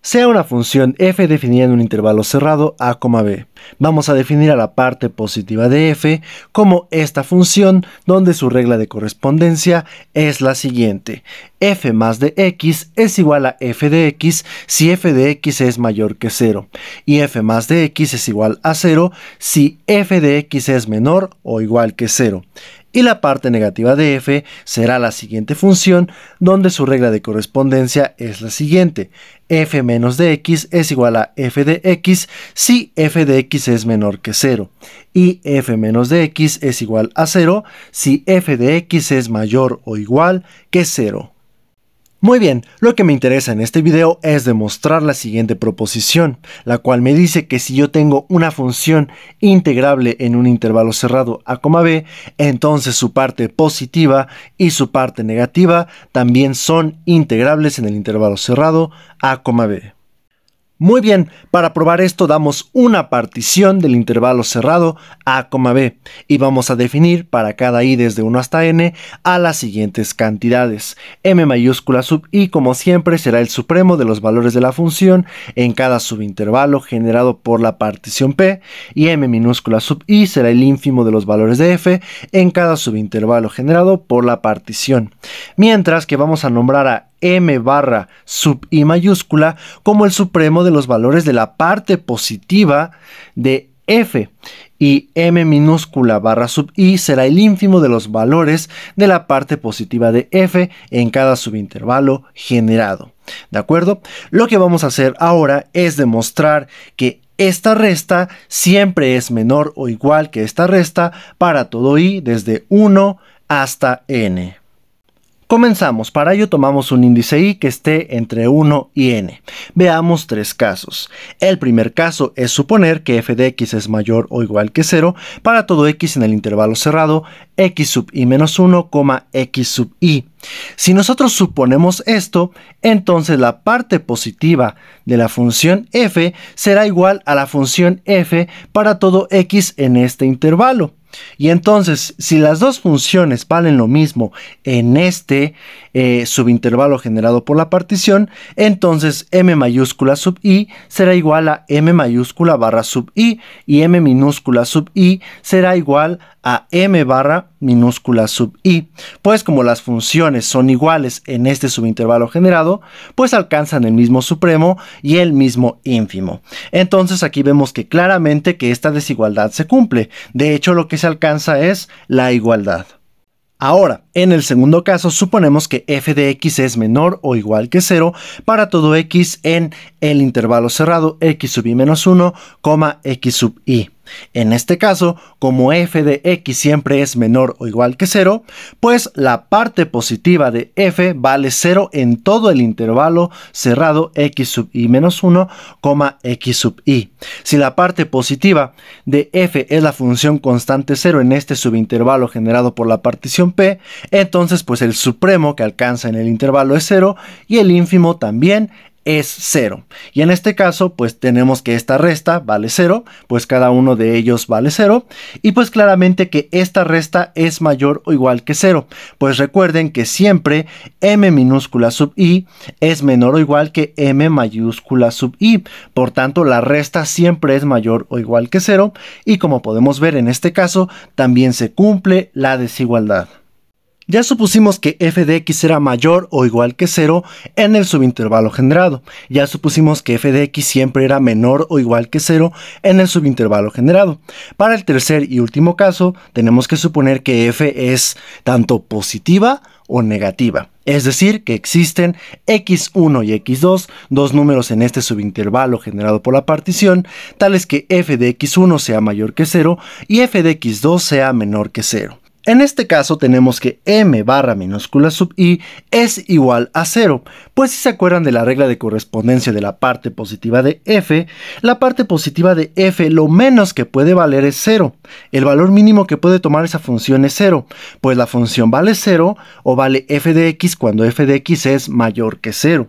Sea una función f definida en un intervalo cerrado a, b. Vamos a definir a la parte positiva de f como esta función donde su regla de correspondencia es la siguiente. f más de x es igual a f de x si f de x es mayor que 0 y f más de x es igual a 0 si f de x es menor o igual que 0 y la parte negativa de f será la siguiente función donde su regla de correspondencia es la siguiente f menos de x es igual a f de x si f de x es menor que 0 y f menos de x es igual a 0 si f de x es mayor o igual que 0. Muy bien, lo que me interesa en este video es demostrar la siguiente proposición, la cual me dice que si yo tengo una función integrable en un intervalo cerrado a b, entonces su parte positiva y su parte negativa también son integrables en el intervalo cerrado a b. Muy bien, para probar esto damos una partición del intervalo cerrado a, b y vamos a definir para cada i desde 1 hasta n a las siguientes cantidades. m mayúscula sub i como siempre será el supremo de los valores de la función en cada subintervalo generado por la partición p y m minúscula sub i será el ínfimo de los valores de f en cada subintervalo generado por la partición. Mientras que vamos a nombrar a M barra sub I mayúscula como el supremo de los valores de la parte positiva de F y M minúscula barra sub I será el ínfimo de los valores de la parte positiva de F en cada subintervalo generado. ¿De acuerdo? Lo que vamos a hacer ahora es demostrar que esta resta siempre es menor o igual que esta resta para todo i desde 1 hasta n. Comenzamos, para ello tomamos un índice i que esté entre 1 y n. Veamos tres casos. El primer caso es suponer que f de x es mayor o igual que 0 para todo x en el intervalo cerrado x sub i menos 1, x sub i. Si nosotros suponemos esto, entonces la parte positiva de la función f será igual a la función f para todo x en este intervalo. Y entonces, si las dos funciones valen lo mismo en este eh, subintervalo generado por la partición, entonces m mayúscula sub i será igual a m mayúscula barra sub i y m minúscula sub i será igual a m barra minúscula sub i. Pues como las funciones son iguales en este subintervalo generado, pues alcanzan el mismo supremo y el mismo ínfimo. Entonces aquí vemos que claramente que esta desigualdad se cumple. De hecho, lo que se alcanza es la igualdad. Ahora, en el segundo caso, suponemos que f de x es menor o igual que 0 para todo x en el intervalo cerrado x sub i menos 1, x sub i. En este caso, como f de x siempre es menor o igual que 0, pues la parte positiva de f vale 0 en todo el intervalo cerrado x sub i menos 1, x sub i. Si la parte positiva de f es la función constante 0 en este subintervalo generado por la partición p, entonces pues el supremo que alcanza en el intervalo es 0 y el ínfimo también es 0. Y en este caso, pues tenemos que esta resta vale 0, pues cada uno de ellos vale 0. Y pues claramente que esta resta es mayor o igual que 0. Pues recuerden que siempre m minúscula sub i es menor o igual que m mayúscula sub i. Por tanto, la resta siempre es mayor o igual que 0. Y como podemos ver en este caso, también se cumple la desigualdad. Ya supusimos que f de x era mayor o igual que 0 en el subintervalo generado. Ya supusimos que f de x siempre era menor o igual que 0 en el subintervalo generado. Para el tercer y último caso, tenemos que suponer que f es tanto positiva o negativa. Es decir, que existen x1 y x2, dos números en este subintervalo generado por la partición, tales que f de x1 sea mayor que 0 y f de x2 sea menor que 0. En este caso tenemos que m barra minúscula sub i es igual a 0, pues si se acuerdan de la regla de correspondencia de la parte positiva de f, la parte positiva de f lo menos que puede valer es 0. El valor mínimo que puede tomar esa función es 0, pues la función vale 0 o vale f de x cuando f de x es mayor que 0.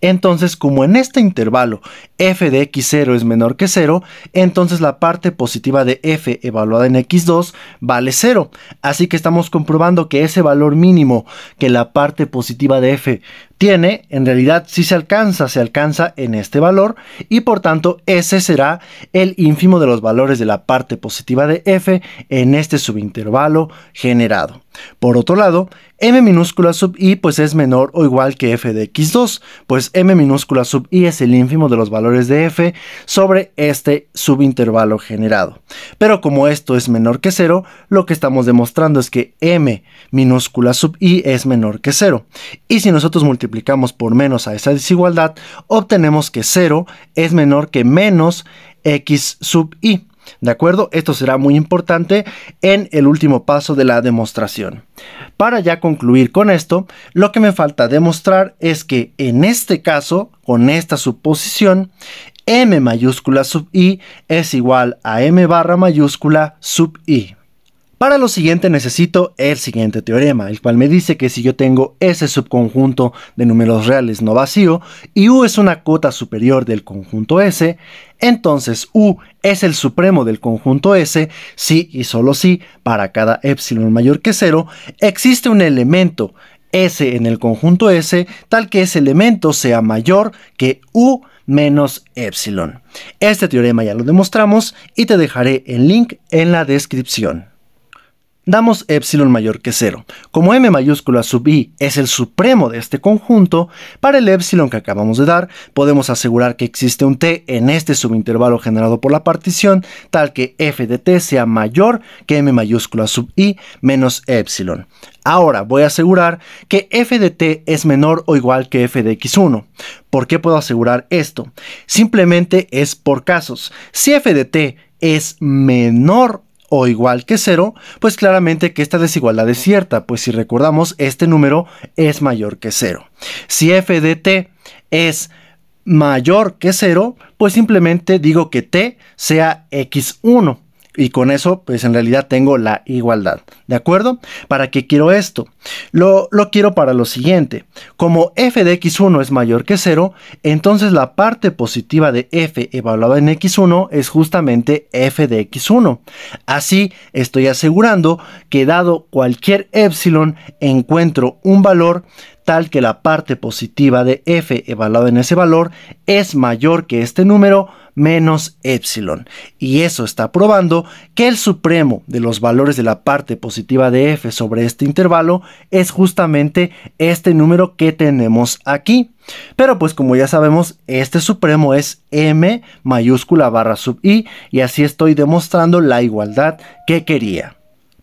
Entonces, como en este intervalo f de x0 es menor que 0, entonces la parte positiva de f evaluada en x2 vale 0. Así que estamos comprobando que ese valor mínimo que la parte positiva de f tiene, en realidad si se alcanza, se alcanza en este valor y por tanto ese será el ínfimo de los valores de la parte positiva de f en este subintervalo generado. Por otro lado, m minúscula sub i pues es menor o igual que f de x2, pues m minúscula sub i es el ínfimo de los valores de f sobre este subintervalo generado. Pero como esto es menor que 0, lo que estamos demostrando es que m minúscula sub i es menor que 0. Y si nosotros multiplicamos multiplicamos por menos a esa desigualdad, obtenemos que 0 es menor que menos x sub i. ¿De acuerdo? Esto será muy importante en el último paso de la demostración. Para ya concluir con esto, lo que me falta demostrar es que en este caso, con esta suposición, m mayúscula sub i es igual a m barra mayúscula sub i. Para lo siguiente necesito el siguiente teorema, el cual me dice que si yo tengo ese subconjunto de números reales no vacío y U es una cota superior del conjunto S, entonces U es el supremo del conjunto S si y solo si para cada epsilon mayor que 0 existe un elemento S en el conjunto S tal que ese elemento sea mayor que U menos epsilon. Este teorema ya lo demostramos y te dejaré el link en la descripción damos epsilon mayor que 0. Como m mayúscula sub i es el supremo de este conjunto, para el epsilon que acabamos de dar, podemos asegurar que existe un t en este subintervalo generado por la partición, tal que f de t sea mayor que m mayúscula sub i menos epsilon. Ahora voy a asegurar que f de t es menor o igual que f de x1. ¿Por qué puedo asegurar esto? Simplemente es por casos. Si f de t es menor o igual que 0, pues claramente que esta desigualdad es cierta, pues si recordamos este número es mayor que 0. Si f de t es mayor que 0, pues simplemente digo que t sea x1 y con eso pues en realidad tengo la igualdad. ¿De acuerdo? ¿Para qué quiero esto? Lo, quiero para lo siguiente. Como f de x1 es mayor que 0, entonces la parte positiva de f evaluada en x1 es justamente f de x1. Así estoy asegurando que dado cualquier epsilon encuentro un valor tal que la parte positiva de f evaluada en ese valor es mayor que este número menos epsilon. Y eso está probando que el supremo de los valores de la parte positiva de f sobre este intervalo es justamente este número que tenemos aquí. Pero pues como ya sabemos, este supremo es m mayúscula barra sub i y así estoy demostrando la igualdad que quería.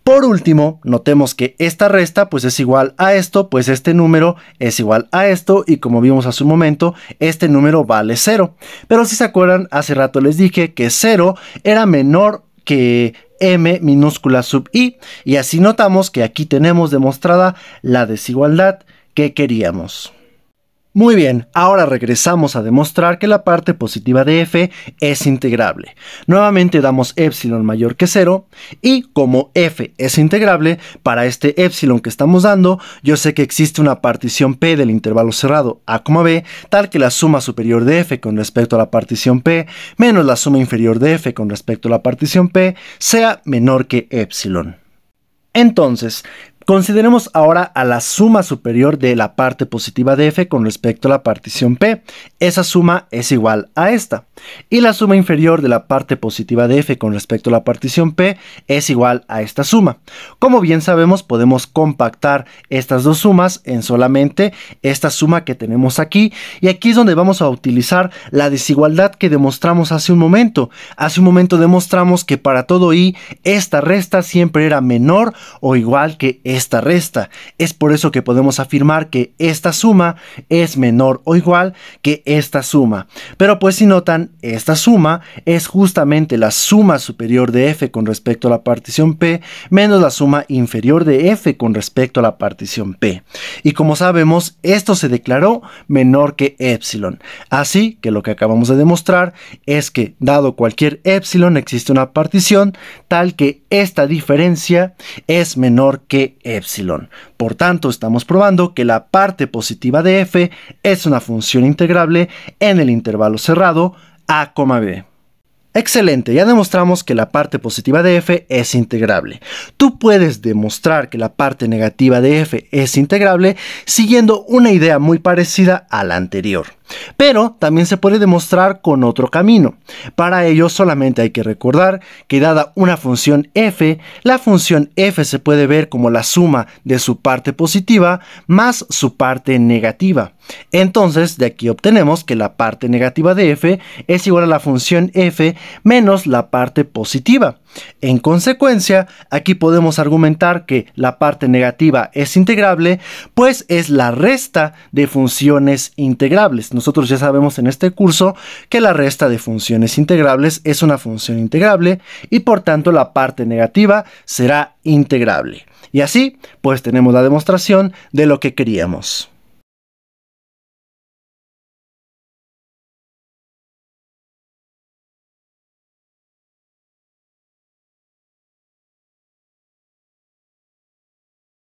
Por último, notemos que esta resta pues es igual a esto, pues este número es igual a esto y como vimos hace un momento, este número vale 0. Pero si se acuerdan, hace rato les dije que 0 era menor que m minúscula sub i y así notamos que aquí tenemos demostrada la desigualdad que queríamos. Muy bien, ahora regresamos a demostrar que la parte positiva de f es integrable. Nuevamente damos epsilon mayor que 0 y como f es integrable, para este epsilon que estamos dando, yo sé que existe una partición p del intervalo cerrado a, b, tal que la suma superior de f con respecto a la partición p menos la suma inferior de f con respecto a la partición p sea menor que epsilon. Entonces, Consideremos ahora a la suma superior de la parte positiva de f con respecto a la partición p. Esa suma es igual a esta. Y la suma inferior de la parte positiva de f con respecto a la partición p es igual a esta suma. Como bien sabemos, podemos compactar estas dos sumas en solamente esta suma que tenemos aquí. Y aquí es donde vamos a utilizar la desigualdad que demostramos hace un momento. Hace un momento demostramos que para todo i, esta resta siempre era menor o igual que esta resta. Es por eso que podemos afirmar que esta suma es menor o igual que esta suma. Pero pues si notan, esta suma es justamente la suma superior de f con respecto a la partición p menos la suma inferior de f con respecto a la partición p. Y como sabemos, esto se declaró menor que epsilon. Así que lo que acabamos de demostrar es que dado cualquier epsilon existe una partición tal que esta diferencia es menor que epsilon. Por tanto, estamos probando que la parte positiva de f es una función integrable en el intervalo cerrado a, b. Excelente, ya demostramos que la parte positiva de f es integrable. Tú puedes demostrar que la parte negativa de f es integrable siguiendo una idea muy parecida a la anterior. Pero también se puede demostrar con otro camino. Para ello solamente hay que recordar que dada una función f, la función f se puede ver como la suma de su parte positiva más su parte negativa. Entonces de aquí obtenemos que la parte negativa de f es igual a la función f menos la parte positiva. En consecuencia, aquí podemos argumentar que la parte negativa es integrable, pues es la resta de funciones integrables. Nosotros ya sabemos en este curso que la resta de funciones integrables es una función integrable y por tanto la parte negativa será integrable. Y así, pues tenemos la demostración de lo que queríamos.